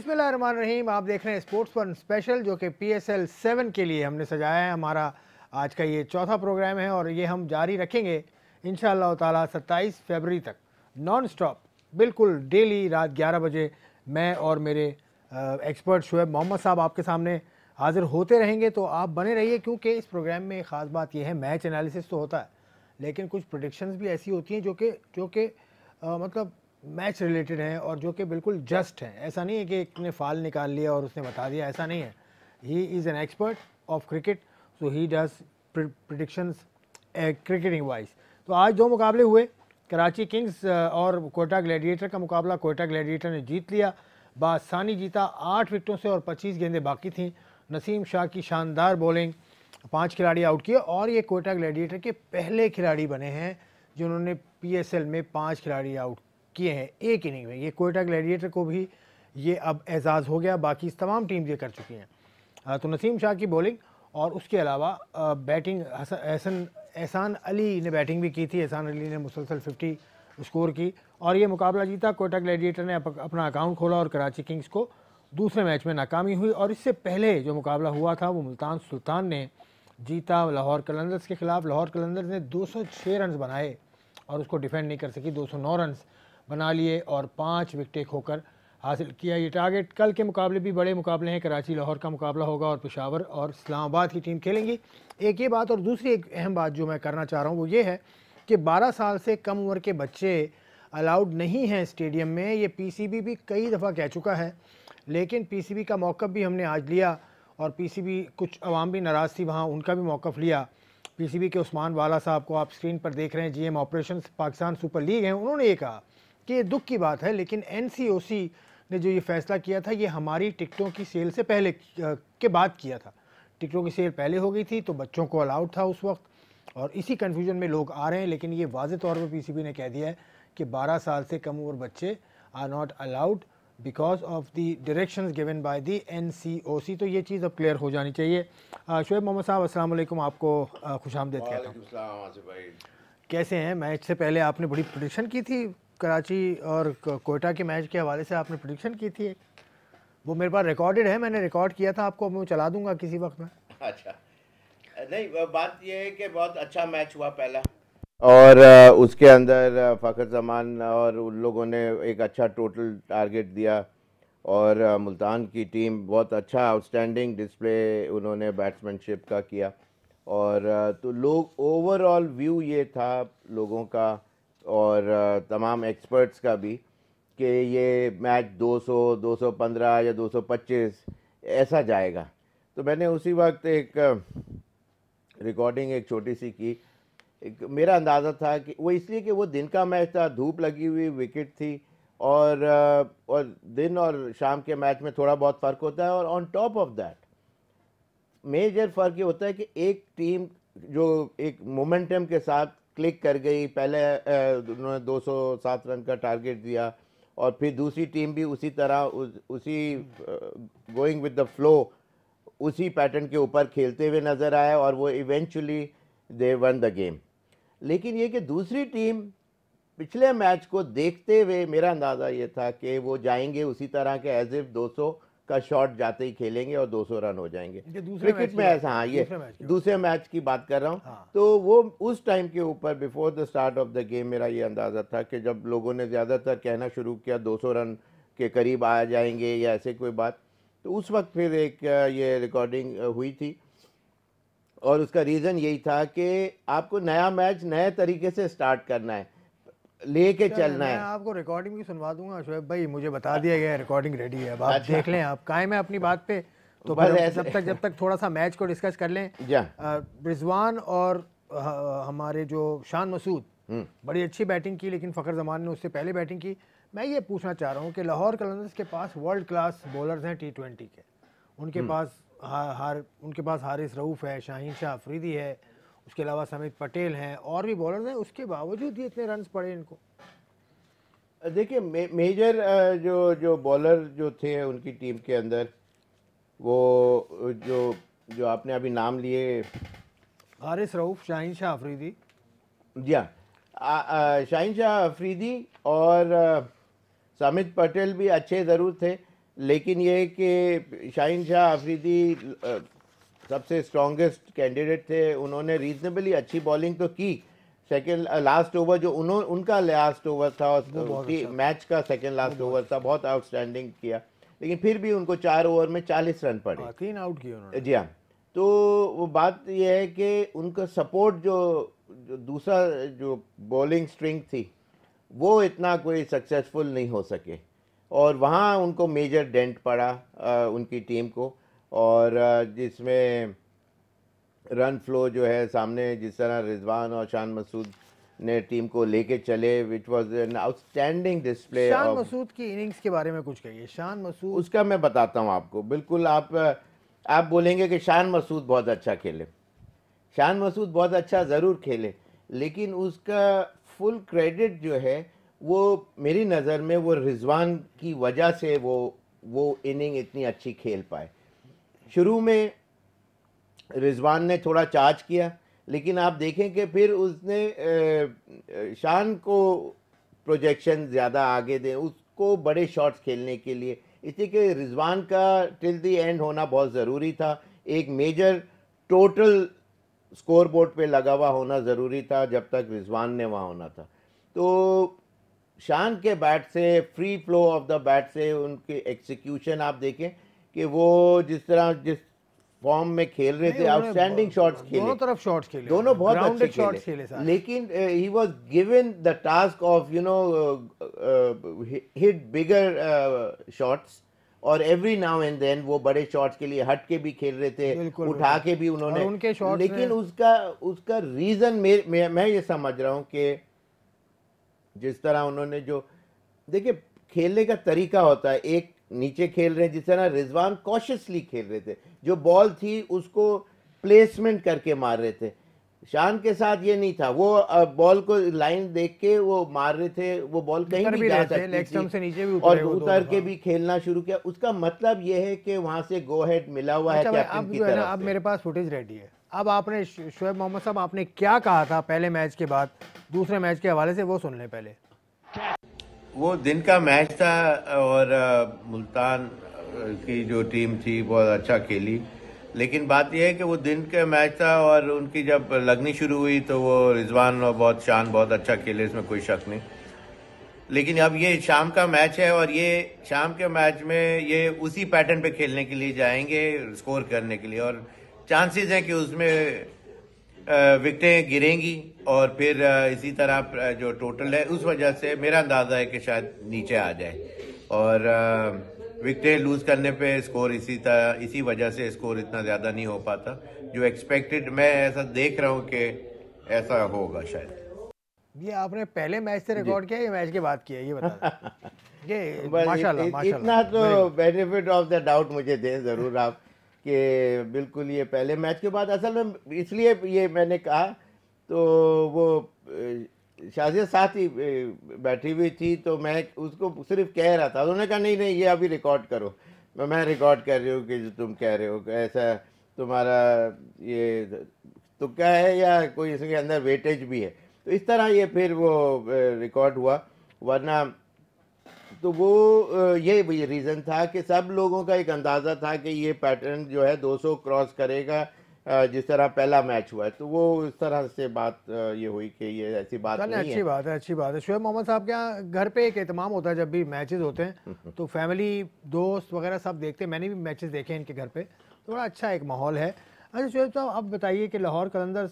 बिस्मिल्लाहमान रहीम आप देख रहे हैं स्पोर्ट्स वन स्पेशल जो कि पी एस एल सेवन के लिए हमने सजाया है हमारा आज का ये चौथा प्रोग्राम है और ये हम जारी रखेंगे इन ताला 27 फरवरी तक नॉन स्टॉप बिल्कुल डेली रात 11 बजे मैं और मेरे एक्सपर्ट शुएब मोहम्मद साहब आपके सामने हाजिर होते रहेंगे तो आप बने रहिए क्योंकि इस प्रोग्राम में ख़ास बात यह है मैच एनालिसिस तो होता है लेकिन कुछ प्रोडिक्शंस भी ऐसी होती हैं जो कि जो कि मतलब मैच रिलेटेड हैं और जो कि बिल्कुल जस्ट हैं ऐसा नहीं है कि एक ने फाल निकाल लिया और उसने बता दिया ऐसा नहीं है he is an expert of cricket so he does predictions cricketing wise तो आज दो मुकाबले हुए कराची किंग्स uh, और कोटा ग्लैडिएटर का मुकाबला कोटा ग्लैडिएटर ने जीत लिया बासानी जीता आठ विकटों से और पच्चीस गेंदें बाकी थीं नसीम शाह की शानदार बॉलिंग पांच खिलाड़ी आउट किए और ये कोटा ग्लैडिएटर के पहले खिलाड़ी बने हैं जिन्होंने पीएसएल में पांच खिलाड़ी आउट किए हैं एक इनिंग में ये कोयटा ग्लैडिएटर को भी ये अब एजाज़ हो गया बाकी तमाम टीम ये कर चुकी हैं तो नसीम शाह की बॉलिंग और उसके अलावा बैटिंग एहसन एहसान अली ने बैटिंग भी की थी एहसान अली ने मुसलसल फिफ्टी स्कोर की और ये मुकाबला जीता कोयटा ग्लैडिएटर ने अपना अकाउंट खोला और कराची किंग्स को दूसरे मैच में नाकामी हुई और इससे पहले जो मुकाबला हुआ था वो मुल्तान सुल्तान ने जीता लाहौर कलंदर्स के खिलाफ लाहौर कलंदर्स ने दो रन बनाए और उसको डिफेंड नहीं कर सकी दो रन बना लिए और पाँच विकटें खोकर हासिल किया ये टारगेट कल के मुकाबले भी बड़े मुकाबले हैं कराची लाहौर का मुकाबला होगा और पेशावर और इस्लामाबाद की टीम खेलेंगी एक ये बात और दूसरी एक अहम बात जो मैं करना चाह रहा हूँ वो ये है कि 12 साल से कम उम्र के बच्चे अलाउड नहीं हैं स्टेडियम में ये पीसीबी भी कई दफ़ा कह चुका है लेकिन पीसीबी का मौक़ भी हमने आज लिया और पीसीबी कुछ आवाम भी नाराज़ थी वहाँ उनका भी मौक़ लिया पीसीबी के उस्मान वाला साहब को आप स्क्रीन पर देख रहे हैं GM operations Pakistan super league हैं उन्होंने ये कहा कि दुख की बात है लेकिन एन ने जो ये फैसला किया था ये हमारी टिकटों की सेल से पहले के बाद किया था टिकटों की सेल पहले हो गई थी तो बच्चों को अलाउड था उस वक्त और इसी कन्फ्यूजन में लोग आ रहे हैं लेकिन ये वाज तौर पर पी ने कह दिया है कि बारह साल से कम उम्र बच्चे are not allowed because of the direction given by the N C C O तो ये चीज़ अब क्लियर हो जानी चाहिए शुएब मोहम्मद साहब असलम आपको खुश आमदेद कहता हूँ कैसे हैं मैच से पहले आपने बड़ी प्रडिक्शन की थी कराची और कोयटा के मैच के हवाले से आपने प्रडिक्शन की थी वो मेरे पास रिकॉर्डेड है मैंने रिकॉर्ड किया था आपको मैं चला दूंगा किसी वक्त में अच्छा नहीं बात यह है कि बहुत अच्छा मैच हुआ पहला और उसके अंदर फ़खर जमान और उन लोगों ने एक अच्छा टोटल टारगेट दिया और मुल्तान की टीम बहुत अच्छा आउटस्टैंडिंग डिस्प्ले उन्होंने बैट्समैनशिप का किया और तो लोग ओवरऑल व्यू ये था लोगों का और तमाम एक्सपर्ट्स का भी कि ये मैच 200, 215 या 225 ऐसा जाएगा तो मैंने उसी वक्त एक रिकॉर्डिंग एक छोटी सी की एक मेरा अंदाज़ा था कि वो इसलिए कि वो दिन का मैच था धूप लगी हुई विकेट थी और और दिन और शाम के मैच में थोड़ा बहुत फ़र्क होता है और on top of that major फ़र्क ये होता है कि एक टीम जो एक मोमेंटम के साथ क्लिक कर गई पहले उन्होंने 207 रन का टारगेट दिया और फिर दूसरी टीम भी उसी तरह उस, उसी गोइंग विद द फ्लो उसी पैटर्न के ऊपर खेलते हुए नज़र आया और वो eventually they won the game लेकिन ये कि दूसरी टीम पिछले मैच को देखते हुए मेरा अंदाज़ा ये था कि वो जाएंगे उसी तरह के एज इफ 200 का शॉट जाते ही खेलेंगे और 200 रन हो जाएंगे क्रिकेट में ऐसा हाँ ये दूसरे मैच की बात कर रहा हूँ हाँ। तो वो उस टाइम के ऊपर before the start of the game मेरा ये अंदाज़ा था कि जब लोगों ने ज़्यादातर कहना शुरू किया 200 रन के करीब आ जाएंगे या ऐसे कोई बात तो उस वक्त फिर एक ये रिकॉर्डिंग हुई थी और उसका रीज़न यही था कि आपको नया मैच नए तरीके से स्टार्ट करना है लेके चलना है आपको रिकॉर्डिंग भी सुनवा दूंगा शोएब भाई मुझे बता दिया गया रिकॉर्डिंग रेडी है अब आप अच्छा। देख लें आप कायम है अपनी बात पे तो बस जब तक जब तक थोड़ा सा मैच को डिस्कस कर लें रिजवान और हमारे जो शान मसूद हम्म। बड़ी अच्छी बैटिंग की लेकिन फ़खर जमान ने उससे पहले बैटिंग की मैं ये पूछना चाह रहा हूँ कि लाहौर कलंदर्स के पास वर्ल्ड क्लास बॉलर्स हैं टी ट्वेंटी के उनके हम्म। पास हार उनके पास हारिस रऊफ़ है शाहीन शाह अफरीदी है उसके अलावा समित पटेल हैं और भी बॉलर हैं उसके बावजूद ही इतने रन पड़े इनको देखिए मे, मेजर जो जो बॉलर जो थे उनकी टीम के अंदर वो जो जो आपने अभी नाम लिए हारिस रऊफ शाहिन शाह अफरीदी जी हाँ शाहिन शाह अफरीदी और समित पटेल भी अच्छे ज़रूर थे लेकिन ये कि शाहिन शाह अफरीदी सबसे स्ट्रॉन्गेस्ट कैंडिडेट थे उन्होंने रीजनेबली अच्छी बॉलिंग तो की सेकेंड लास्ट ओवर जो उन्होंने उनका लास्ट ओवर था उनकी मैच अच्छा का सेकेंड लास्ट ओवर था बहुत आउटस्टैंडिंग किया लेकिन फिर भी उनको चार ओवर में चालीस रन पड़े हाँ, तीन आउट किए उन्होंने जी हाँ तो वो बात यह है कि उनका सपोर्ट जो, जो दूसरा जो बॉलिंग स्ट्रिंग थी वो इतना कोई सक्सेसफुल नहीं हो सके और वहाँ उनको मेजर डेंट पड़ा आ, uh, उनकी टीम को और जिसमें रन फ्लो जो है सामने जिस तरह रिजवान और शान मसूद ने टीम को लेके चले which was an outstanding display Shan Masood की इनिंग्स के बारे में कुछ कहिए शान मसूद उसका मैं बताता हूँ आपको बिल्कुल आप आप बोलेंगे कि शान मसूद बहुत अच्छा खेले शान मसूद बहुत अच्छा ज़रूर खेले लेकिन उसका फुल क्रेडिट जो है वो मेरी नज़र में वो रिजवान की वजह से वो वो इनिंग इतनी अच्छी खेल पाए शुरू में रिजवान ने थोड़ा चार्ज किया लेकिन आप देखें कि फिर उसने शान को प्रोजेक्शन ज़्यादा आगे दें उसको बड़े शॉट्स खेलने के लिए इसलिए कि रिजवान का टिल दी एंड होना बहुत ज़रूरी था एक मेजर टोटल स्कोर बोर्ड पर लगा हुआ होना ज़रूरी था जब तक रिजवान ने वहाँ होना था तो शान के बैट से free flow of the bat से उनके एक्सिक्यूशन आप देखें कि वो जिस तरह जिस फॉर्म में खेल रहे थे आउटस्टैंडिंग शॉट्स खेले दोनों तरफ शॉट्स खेले दोनों बहुत अच्छे शॉट्स खेले, खेले लेकिन he was given the task of you know hit bigger shots और एवरी नाउ एंड देन वो बड़े शॉट्स के लिए हट के भी खेल रहे थे उठा के भी उन्होंने उनके लेकिन उसका उसका रीजन मैं मैं ये समझ रहा हूँ कि जिस तरह उन्होंने जो देखिए खेलने का तरीका होता है एक नीचे खेल रहे हैं जिस तरह रिजवान कॉशियसली खेल रहे थे जो बॉल थी उसको प्लेसमेंट करके मार रहे थे शान के साथ ये नहीं था वो बॉल को लाइन देख के वो मार रहे थे वो बॉल कहीं भी, जा सकती थी से नीचे भी और उतर के हाँ। भी खेलना शुरू किया उसका मतलब ये है कि वहां से गो हेड मिला हुआ अच्छा है अब जो है अब मेरे पास फुटेज रेडी है अब आपने शोएब मोहम्मद साहब आपने क्या कहा था पहले मैच के बाद दूसरे मैच के हवाले से वो सुन लें पहले वो दिन का मैच था और मुल्तान की जो टीम थी बहुत अच्छा खेली लेकिन बात यह है कि वो दिन का मैच था और उनकी जब लगनी शुरू हुई तो वो रिजवान और बहुत शान बहुत अच्छा खेले इसमें कोई शक नहीं लेकिन अब ये शाम का मैच है और ये शाम के मैच में ये उसी पैटर्न पे खेलने के लिए जाएंगे स्कोर करने के लिए और चांसेस हैं कि उसमें विकटें गिरेंगी और फिर इसी तरह जो टोटल है उस वजह से मेरा अंदाज़ा है कि शायद नीचे आ जाए और विकटें लूज़ करने पे स्कोर इसी तरह इसी वजह से स्कोर इतना ज़्यादा नहीं हो पाता जो एक्सपेक्टेड मैं ऐसा देख रहा हूँ कि ऐसा होगा शायद ये आपने पहले मैच से रिकॉर्ड किया या मैच के बाद किया ये बता ये माशाल्लाह इतना तो बेनिफिट ऑफ द डाउट मुझे दे ज़रूर आप कि बिल्कुल ये पहले मैच के बाद असल में इसलिए ये मैंने कहा तो वो शाजिया साथ ही बैठी हुई थी तो मैं उसको सिर्फ कह रहा था उन्होंने कहा नहीं नहीं ये अभी रिकॉर्ड करो मैं मैं रिकॉर्ड कर रही हूँ कि जो तुम कह रहे हो ऐसा तुम्हारा ये तुक्का है या कोई इसके अंदर वेटेज भी है तो इस तरह ये फिर वो रिकॉर्ड हुआ वरना तो वो ये भी रीज़न था कि सब लोगों का एक अंदाज़ा था कि ये पैटर्न जो है 200 क्रॉस करेगा जिस तरह पहला मैच हुआ है तो वो इस तरह से बात ये हुई कि ये ऐसी बात नहीं अच्छी है। बात है अच्छी बात है शुभ मोहम्मद साहब के यहाँ घर पे एक अहतमाम होता है जब भी मैचेस होते हैं तो फैमिली दोस्त वगैरह सब देखते हैं मैंने भी मैचेस देखे हैं इनके घर पे तो बड़ा अच्छा एक माहौल है अच्छा शुभ साहब अब बताइए कि लाहौर कलंदर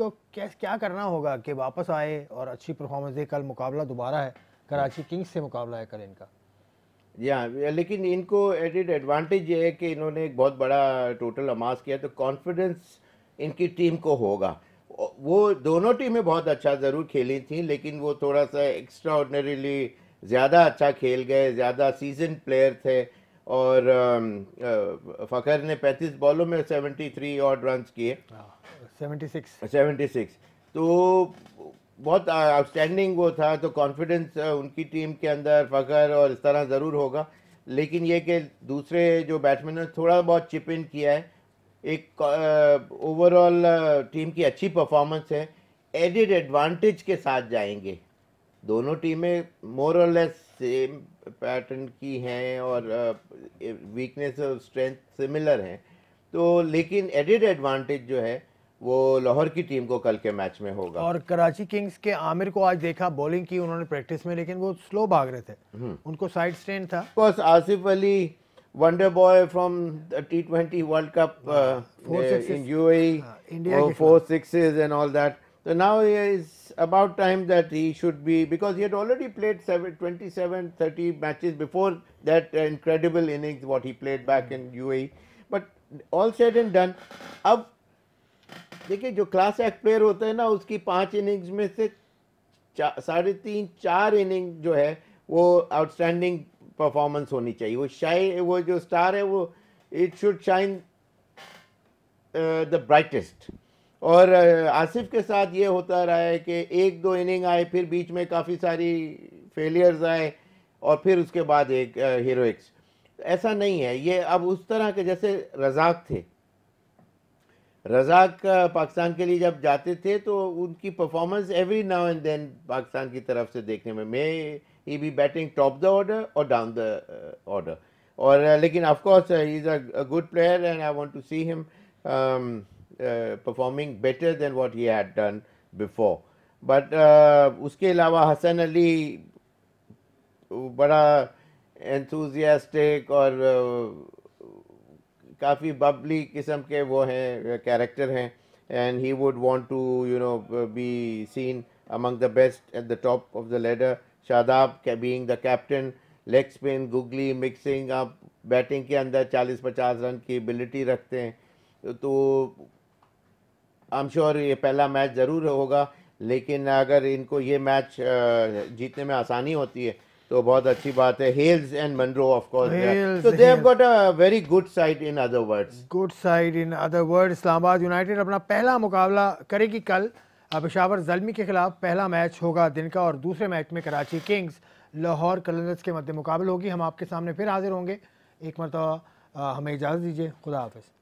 को क्या करना होगा कि वापस आए और अच्छी परफॉर्मेंस दे कल मुकाबला दोबारा है कराची किंग्स से मुकाबला है कल इनका जी हाँ लेकिन इनको एडिड एडवांटेज ये है कि इन्होंने एक बहुत बड़ा टोटल अमास किया तो कॉन्फिडेंस इनकी टीम को होगा वो दोनों टीमें बहुत अच्छा ज़रूर खेली थी लेकिन वो थोड़ा सा एक्स्ट्रा ज़्यादा अच्छा खेल गए ज़्यादा सीजन प्लेयर थे और फ़खर ने 35 बॉलों में 73 और रन किए 76 हाँ, 76 तो बहुत आउटस्टैंडिंग वो था तो कॉन्फिडेंस उनकी टीम के अंदर फ़खर और इस तरह ज़रूर होगा लेकिन ये कि दूसरे जो बैट्समैन ने थोड़ा बहुत चिप इन किया है एक ओवरऑल टीम की अच्छी परफॉर्मेंस है एडिड एडवांटेज के साथ जाएंगे दोनों टीमें मोर और लेस सेम पैटर्न की हैं और वीकनेस और स्ट्रेंथ सिमिलर हैं तो लेकिन एडिड एडवांटेज जो है वो लाहौर की टीम को कल के मैच में होगा और कराची किंग्स के आमिर को आज देखा बॉलिंग की उन्होंने प्रैक्टिस में लेकिन वो स्लो भाग रहे थे उनको साइड स्टैंड था बस Asif Ali wonder boy from T twenty world cup in UAE four sixes and all that So now it's about time that he should be because he had already played 7, 27, 30 matches before that incredible innings what he played back in UAE. But all said and done, अब देखिए जो class act player होते हैं ना उसकी पाँच innings में से साढ़े तीन चार इनिंग जो है वो आउटस्टैंडिंग परफॉर्मेंस होनी चाहिए वो शाइन वो जो स्टार है वो it should shine the brightest और आसिफ uh, के साथ ये होता रहा है कि एक दो इनिंग आए फिर बीच में काफ़ी सारी फेलियर्स आए और फिर उसके बाद एक हीरोइक्स uh, ऐसा नहीं है ये अब उस तरह के जैसे रजाक थे रजाक पाकिस्तान के लिए जब जाते थे तो उनकी performance every now and then Pakistan की तरफ से देखने में may he be batting top the order और डाउन द ऑर्डर और लेकिन of course he is a good player and I want to see him performing better than what he had done before but उसके अलावा हसन अली बड़ा enthusiastic और uh, काफ़ी बबली किस्म के वो हैं कैरेक्टर हैं and he would want to you know be seen the best at the top of the ladder Shadab के being the captain leg spin googly mixing आप बैटिंग के अंदर 40-50 रन की एबिलिटी रखते हैं तो आई एम श्योर ये पहला मैच ज़रूर होगा लेकिन अगर इनको ये मैच जीतने में आसानी होती है तो बहुत अच्छी बात है Hales and Munro of course so they have got a very good side in other words good side in other word Islamabad United अपना पहला मुकाबला करेगी कल पेशावर जलमी के खिलाफ पहला मैच होगा दिन का और दूसरे मैच में कराची किंग्स लाहौर कलंदर्स के मध्य मुकाबले होगी हम आपके सामने फिर हाजिर होंगे एक मरतबा हमें इजाज़त दीजिए खुदा हाफिज़